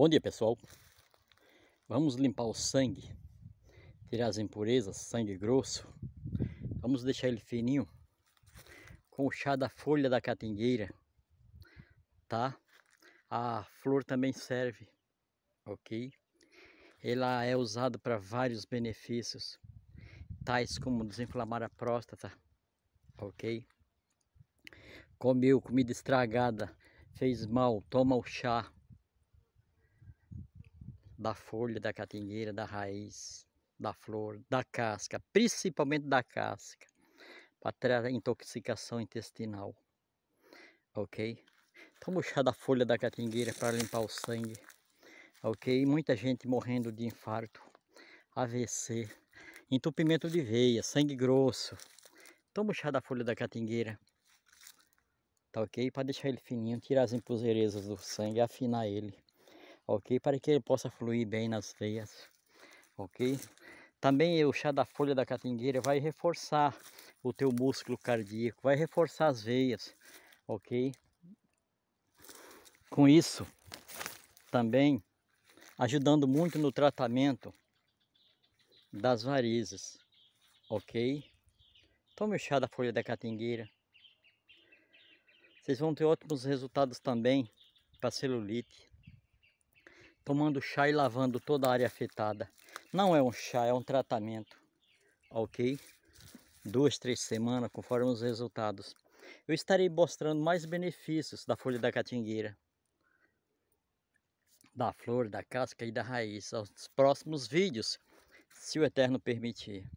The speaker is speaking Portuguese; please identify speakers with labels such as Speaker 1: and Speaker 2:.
Speaker 1: Bom dia pessoal, vamos limpar o sangue, tirar as impurezas, sangue grosso, vamos deixar ele fininho com o chá da folha da catingueira, tá? A flor também serve, ok? Ela é usada para vários benefícios, tais como desinflamar a próstata, ok? Comeu comida estragada, fez mal, toma o chá, da folha da catingueira, da raiz, da flor, da casca, principalmente da casca, para tratar intoxicação intestinal. Ok? Toma vou chá da folha da catingueira para limpar o sangue. Ok? Muita gente morrendo de infarto, AVC, entupimento de veia, sangue grosso. Toma o chá da folha da catingueira tá ok? Para deixar ele fininho, tirar as impurezas do sangue, afinar ele ok? Para que ele possa fluir bem nas veias, ok? Também o chá da folha da catingueira vai reforçar o teu músculo cardíaco, vai reforçar as veias, ok? Com isso, também ajudando muito no tratamento das varizes, ok? Tome o chá da folha da catingueira. Vocês vão ter ótimos resultados também para celulite, tomando chá e lavando toda a área afetada. Não é um chá, é um tratamento, ok? Duas, três semanas, conforme os resultados. Eu estarei mostrando mais benefícios da folha da catingueira, da flor, da casca e da raiz aos próximos vídeos, se o Eterno permitir.